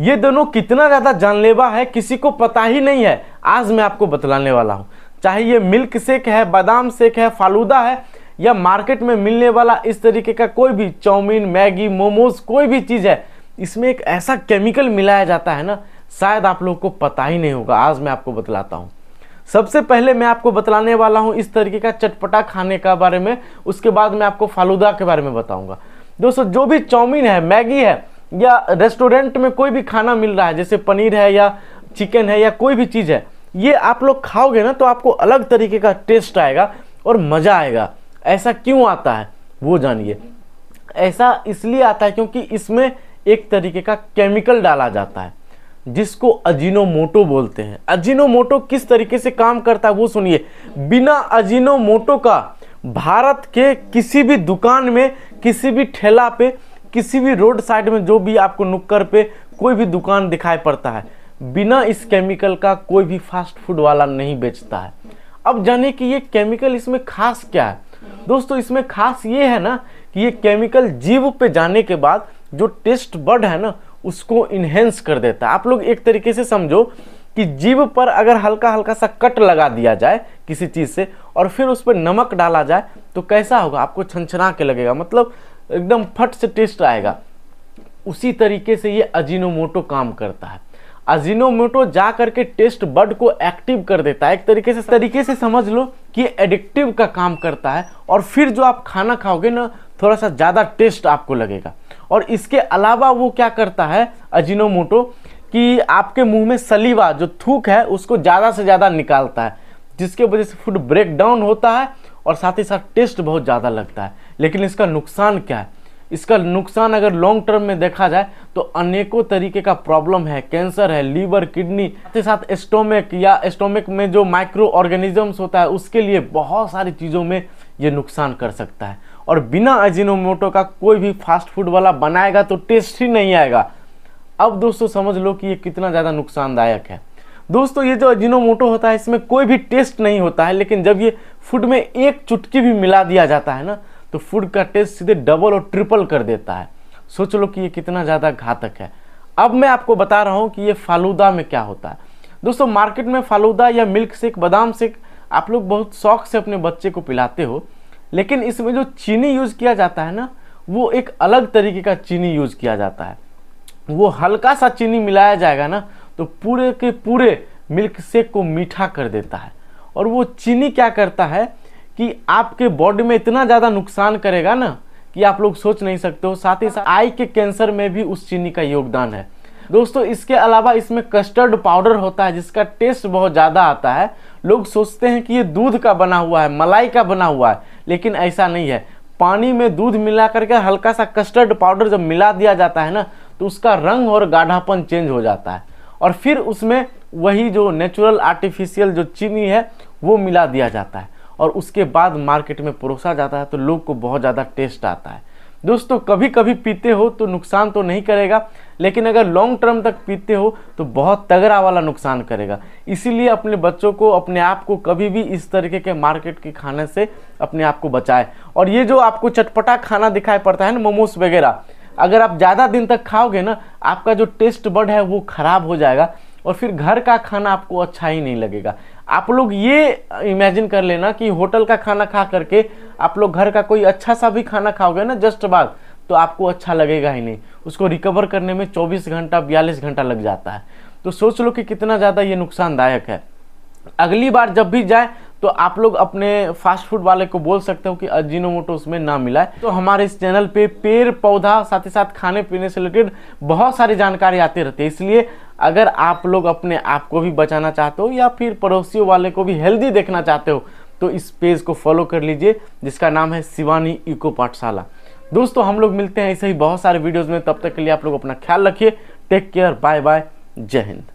ये दोनों कितना ज़्यादा जानलेवा है किसी को पता ही नहीं है आज मैं आपको बतलाने वाला हूँ चाहे ये मिल्क शेक है बादाम शेक है फालूदा है या मार्केट में मिलने वाला इस तरीके का कोई भी चाउमीन मैगी मोमोज कोई भी चीज़ है इसमें एक ऐसा केमिकल मिलाया जाता है ना शायद आप लोग को पता ही नहीं होगा आज मैं आपको बतलाता हूँ सबसे पहले मैं आपको बतलाने वाला हूँ इस तरीके का चटपटा खाने का बारे में उसके बाद मैं आपको फालूदा के बारे में बताऊँगा दोस्तों जो भी चाउमीन है मैगी है या रेस्टोरेंट में कोई भी खाना मिल रहा है जैसे पनीर है या चिकन है या कोई भी चीज़ है ये आप लोग खाओगे ना तो आपको अलग तरीके का टेस्ट आएगा और मज़ा आएगा ऐसा क्यों आता है वो जानिए ऐसा इसलिए आता है क्योंकि इसमें एक तरीके का केमिकल डाला जाता है जिसको अजीनोमोटो बोलते हैं अजीनोमोटो किस तरीके से काम करता है वो सुनिए बिना अजीनोमोटो का भारत के किसी भी दुकान में किसी भी ठेला पे किसी भी रोड साइड में जो भी आपको नुक्कड़ पे कोई भी दुकान दिखाई पड़ता है बिना इस केमिकल का कोई भी फास्ट फूड वाला नहीं बेचता है अब जाने कि ये केमिकल इसमें खास क्या है दोस्तों इसमें खास ये है ना कि ये केमिकल जीव पे जाने के बाद जो टेस्ट बर्ड है ना उसको इन्हेंस कर देता है आप लोग एक तरीके से समझो कि जीव पर अगर हल्का हल्का सा कट लगा दिया जाए किसी चीज़ से और फिर उस पर नमक डाला जाए तो कैसा होगा आपको छनछना के लगेगा मतलब एकदम फट से टेस्ट आएगा उसी तरीके से ये अजीनोमोटो काम करता है अजीनोमोटो जा करके टेस्ट बड को एक्टिव कर देता है एक तरीके से तरीके से समझ लो कि एडिक्टिव का काम करता है और फिर जो आप खाना खाओगे ना थोड़ा सा ज़्यादा टेस्ट आपको लगेगा और इसके अलावा वो क्या करता है अजीनोमोटो कि आपके मुंह में सलीवा जो थूक है उसको ज़्यादा से ज़्यादा निकालता है जिसके वजह से फूड ब्रेक डाउन होता है और साथ ही साथ टेस्ट बहुत ज़्यादा लगता है लेकिन इसका नुकसान क्या है इसका नुकसान अगर लॉन्ग टर्म में देखा जाए तो अनेकों तरीके का प्रॉब्लम है कैंसर है लीवर किडनी साथ ही साथ स्टोमिक या स्टोमिक में जो माइक्रो ऑर्गेनिजम्स होता है उसके लिए बहुत सारी चीज़ों में ये नुकसान कर सकता है और बिना अजिनोमोटो का कोई भी फास्ट फूड वाला बनाएगा तो टेस्ट ही नहीं आएगा अब दोस्तों समझ लो कि ये कितना ज़्यादा नुकसानदायक है दोस्तों ये जो अजिनोमोटो होता है इसमें कोई भी टेस्ट नहीं होता है लेकिन जब ये फूड में एक चुटकी भी मिला दिया जाता है ना तो फूड का टेस्ट सीधे डबल और ट्रिपल कर देता है सोच लो कि ये कितना ज़्यादा घातक है अब मैं आपको बता रहा हूँ कि ये फालूदा में क्या होता है दोस्तों मार्केट में फालूदा या मिल्क शेक बादाम शेक आप लोग बहुत शौक से अपने बच्चे को पिलाते हो लेकिन इसमें जो चीनी यूज़ किया जाता है ना वो एक अलग तरीके का चीनी यूज़ किया जाता है वो हल्का सा चीनी मिलाया जाएगा ना तो पूरे के पूरे मिल्क शेक को मीठा कर देता है और वो चीनी क्या करता है कि आपके बॉडी में इतना ज़्यादा नुकसान करेगा ना कि आप लोग सोच नहीं सकते हो साथ ही साथ आई के कैंसर में भी उस चीनी का योगदान है दोस्तों इसके अलावा इसमें कस्टर्ड पाउडर होता है जिसका टेस्ट बहुत ज़्यादा आता है लोग सोचते हैं कि ये दूध का बना हुआ है मलाई का बना हुआ है लेकिन ऐसा नहीं है पानी में दूध मिला करके हल्का सा कस्टर्ड पाउडर जब मिला दिया जाता है ना तो उसका रंग और गाढ़ापन चेंज हो जाता है और फिर उसमें वही जो नेचुरल आर्टिफिशियल जो चीनी है वो मिला दिया जाता है और उसके बाद मार्केट में परोसा जाता है तो लोग को बहुत ज़्यादा टेस्ट आता है दोस्तों कभी कभी पीते हो तो नुकसान तो नहीं करेगा लेकिन अगर लॉन्ग टर्म तक पीते हो तो बहुत तगड़ा वाला नुकसान करेगा इसीलिए अपने बच्चों को अपने आप को कभी भी इस तरीके के मार्केट के खाने से अपने आप को बचाए और ये जो आपको चटपटा खाना दिखाई पड़ता है ना मोमोस वगैरह अगर आप ज़्यादा दिन तक खाओगे ना आपका जो टेस्ट बड है वो ख़राब हो जाएगा और फिर घर का खाना आपको अच्छा ही नहीं लगेगा आप लोग ये इमेजिन कर लेना कि होटल का खाना खा करके आप लोग घर का कोई अच्छा सा भी खाना खाओगे ना जस्ट बाद तो आपको अच्छा लगेगा ही नहीं उसको रिकवर करने में 24 घंटा 42 घंटा लग जाता है तो सोच लो कि कितना ज़्यादा ये नुकसानदायक है अगली बार जब भी जाए तो आप लोग अपने फास्ट फूड वाले को बोल सकते हो कि अजीनोमोटो उसमें ना मिलाए तो हमारे इस चैनल पे पेड़ पौधा साथ ही साथ खाने पीने से रिलेटेड बहुत सारी जानकारी आती रहती है इसलिए अगर आप लोग अपने आप को भी बचाना चाहते हो या फिर पड़ोसियों वाले को भी हेल्दी देखना चाहते हो तो इस पेज को फॉलो कर लीजिए जिसका नाम है शिवानी इको पाठशाला दोस्तों हम लोग मिलते हैं ऐसे ही बहुत सारे वीडियोज़ में तब तक के लिए आप लोग अपना ख्याल रखिए टेक केयर बाय बाय जय हिंद